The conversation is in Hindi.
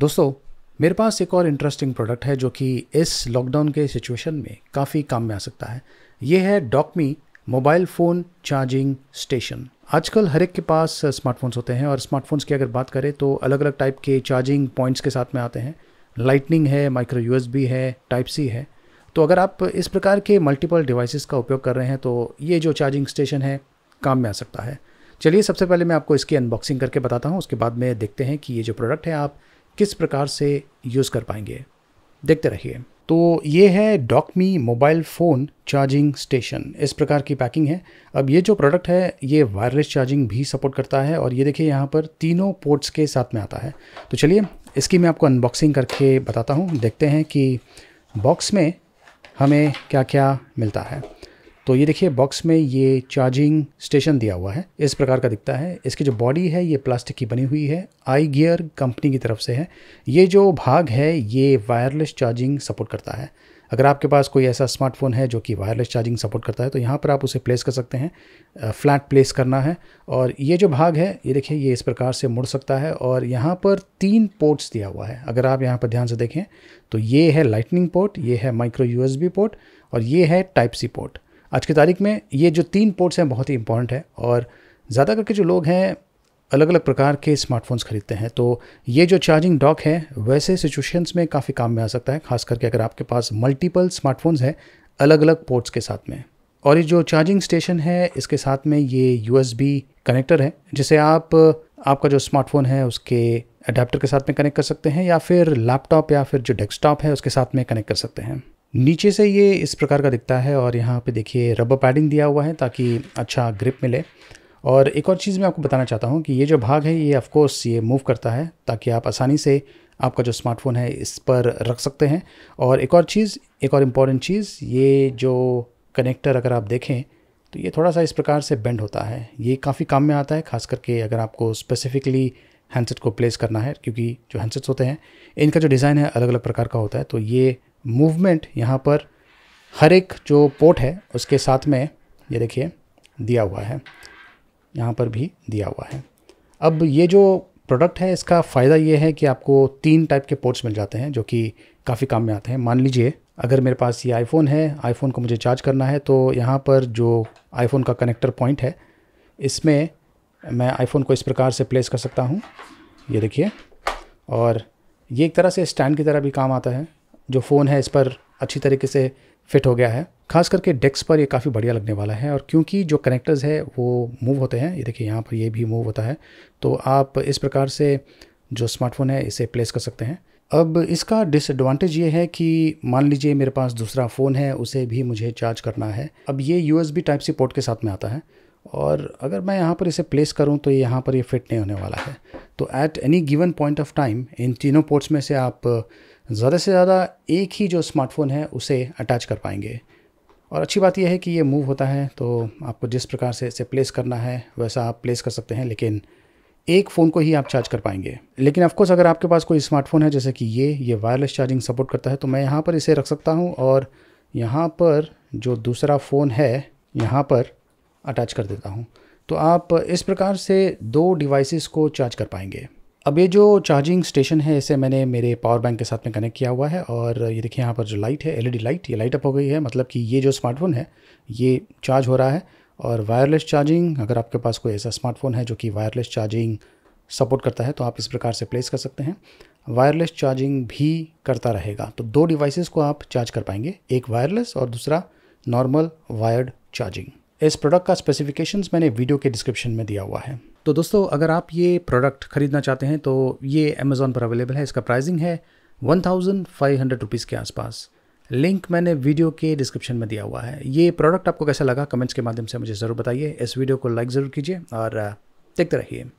दोस्तों मेरे पास एक और इंटरेस्टिंग प्रोडक्ट है जो कि इस लॉकडाउन के सिचुएशन में काफ़ी काम में आ सकता है ये है डॉकमी मोबाइल फ़ोन चार्जिंग स्टेशन आजकल हर एक के पास स्मार्टफोन्स होते हैं और स्मार्टफोन्स की अगर बात करें तो अलग अलग टाइप के चार्जिंग पॉइंट्स के साथ में आते हैं लाइटनिंग है माइक्रो यू है टाइप सी है तो अगर आप इस प्रकार के मल्टीपल डिवाइसेस का उपयोग कर रहे हैं तो ये जो चार्जिंग स्टेशन है काम में आ सकता है चलिए सबसे पहले मैं आपको इसकी अनबॉक्सिंग करके बताता हूँ उसके बाद में देखते हैं कि ये जो प्रोडक्ट है आप किस प्रकार से यूज़ कर पाएंगे देखते रहिए तो ये है डॉकमी मोबाइल फ़ोन चार्जिंग स्टेशन इस प्रकार की पैकिंग है अब ये जो प्रोडक्ट है ये वायरलेस चार्जिंग भी सपोर्ट करता है और ये देखिए यहाँ पर तीनों पोर्ट्स के साथ में आता है तो चलिए इसकी मैं आपको अनबॉक्सिंग करके बताता हूँ देखते हैं कि बॉक्स में हमें क्या क्या मिलता है तो ये देखिए बॉक्स में ये चार्जिंग स्टेशन दिया हुआ है इस प्रकार का दिखता है इसकी जो बॉडी है ये प्लास्टिक की बनी हुई है आई गियर कंपनी की तरफ से है ये जो भाग है ये वायरलेस चार्जिंग सपोर्ट करता है अगर आपके पास कोई ऐसा स्मार्टफोन है जो कि वायरलेस चार्जिंग सपोर्ट करता है तो यहाँ पर आप उसे प्लेस कर सकते हैं फ्लैट प्लेस करना है और ये जो भाग है ये देखिए ये इस प्रकार से मुड़ सकता है और यहाँ पर तीन पोर्ट्स दिया हुआ है अगर आप यहाँ पर ध्यान से देखें तो ये है लाइटनिंग पोर्ट ये है माइक्रो यूएसबी पोर्ट और ये है टाइप सी पोर्ट आज की तारीख में ये जो तीन पोर्ट्स हैं बहुत ही इंपॉर्टेंट है और ज़्यादा करके जो लोग हैं अलग अलग प्रकार के स्मार्टफोन्स खरीदते हैं तो ये जो चार्जिंग डॉक है वैसे सिचुएशंस में काफ़ी काम में आ सकता है खास करके अगर आपके पास मल्टीपल स्मार्टफोन्स हैं अलग अलग पोर्ट्स के साथ में और ये जो चार्जिंग स्टेशन है इसके साथ में ये यू कनेक्टर है जिसे आप आपका जो स्मार्टफोन है उसके अडेप्टर के साथ में कनेक्ट कर सकते हैं या फिर लैपटॉप या फिर जो डेस्कटॉप है उसके साथ में कनेक्ट कर सकते हैं नीचे से ये इस प्रकार का दिखता है और यहाँ पे देखिए रबर पैडिंग दिया हुआ है ताकि अच्छा ग्रिप मिले और एक और चीज़ मैं आपको बताना चाहता हूँ कि ये जो भाग है ये ऑफ़कोर्स ये मूव करता है ताकि आप आसानी से आपका जो स्मार्टफ़ोन है इस पर रख सकते हैं और एक और चीज़ एक और इम्पॉर्टेंट चीज़ ये जो कनेक्टर अगर आप देखें तो ये थोड़ा सा इस प्रकार से बेंड होता है ये काफ़ी काम में आता है ख़ास करके अगर आपको स्पेसिफ़िकली हैंडसेट को प्लेस करना है क्योंकि जो हैंडसेट्स होते हैं इनका जो डिज़ाइन है अलग अलग प्रकार का होता है तो ये मूवमेंट यहाँ पर हर एक जो पोर्ट है उसके साथ में ये देखिए दिया हुआ है यहाँ पर भी दिया हुआ है अब ये जो प्रोडक्ट है इसका फ़ायदा ये है कि आपको तीन टाइप के पोर्ट्स मिल जाते हैं जो कि काफ़ी काम में आते हैं मान लीजिए अगर मेरे पास ये आईफ़ोन है आईफ़ोन को मुझे चार्ज करना है तो यहाँ पर जो आईफ़ोन का कनेक्टर पॉइंट है इसमें मैं आईफ़ोन को इस प्रकार से प्लेस कर सकता हूँ ये देखिए और ये एक तरह से स्टैंड की तरह भी काम आता है जो फ़ोन है इस पर अच्छी तरीके से फिट हो गया है खास करके डेस्क पर ये काफ़ी बढ़िया लगने वाला है और क्योंकि जो कनेक्टर्स है वो मूव होते हैं ये देखिए यहाँ पर ये भी मूव होता है तो आप इस प्रकार से जो स्मार्टफोन है इसे प्लेस कर सकते हैं अब इसका डिसएडवांटेज ये है कि मान लीजिए मेरे पास दूसरा फ़ोन है उसे भी मुझे चार्ज करना है अब ये यू टाइप सी पोर्ट के साथ में आता है और अगर मैं यहाँ पर इसे प्लेस करूँ तो यहाँ पर ये फिट नहीं होने वाला है तो at any given point of time इन तीनों पोर्ट्स में से आप uh, ज़्यादा से ज़्यादा एक ही जो स्मार्टफ़ोन है उसे अटैच कर पाएंगे और अच्छी बात यह है कि ये मूव होता है तो आपको जिस प्रकार से इसे प्लेस करना है वैसा आप प्लेस कर सकते हैं लेकिन एक फ़ोन को ही आप चार्ज कर पाएंगे लेकिन ऑफकोर्स अगर आपके पास कोई स्मार्टफ़ोन है जैसे कि ये ये वायरलेस चार्जिंग सपोर्ट करता है तो मैं यहाँ पर इसे रख सकता हूँ और यहाँ पर जो दूसरा फ़ोन है यहाँ पर अटैच कर देता हूँ तो आप इस प्रकार से दो डिवाइसेस को चार्ज कर पाएंगे अब ये जो चार्जिंग स्टेशन है इसे मैंने मेरे पावर बैंक के साथ में कनेक्ट किया हुआ है और ये देखिए यहाँ पर जो लाइट है एलईडी लाइट ये लाइट अप हो गई है मतलब कि ये जो स्मार्टफोन है ये चार्ज हो रहा है और वायरलेस चार्जिंग अगर आपके पास कोई ऐसा स्मार्टफोन है जो कि वायरलेस चार्जिंग सपोर्ट करता है तो आप इस प्रकार से प्लेस कर सकते हैं वायरलेस चार्जिंग भी करता रहेगा तो दो डिवाइसेस को आप चार्ज कर पाएंगे एक वायरलेस और दूसरा नॉर्मल वायर्ड चार्जिंग इस प्रोडक्ट का स्पेसिफिकेशंस मैंने वीडियो के डिस्क्रिप्शन में दिया हुआ है तो दोस्तों अगर आप ये प्रोडक्ट खरीदना चाहते हैं तो ये अमेज़ोन पर अवेलेबल है इसका प्राइसिंग है one thousand five hundred rupees के आसपास लिंक मैंने वीडियो के डिस्क्रिप्शन में दिया हुआ है ये प्रोडक्ट आपको कैसा लगा कमेंट्स के माध्यम से मुझे ज़रूर बताइए इस वीडियो को लाइक ज़रूर कीजिए और देखते रहिए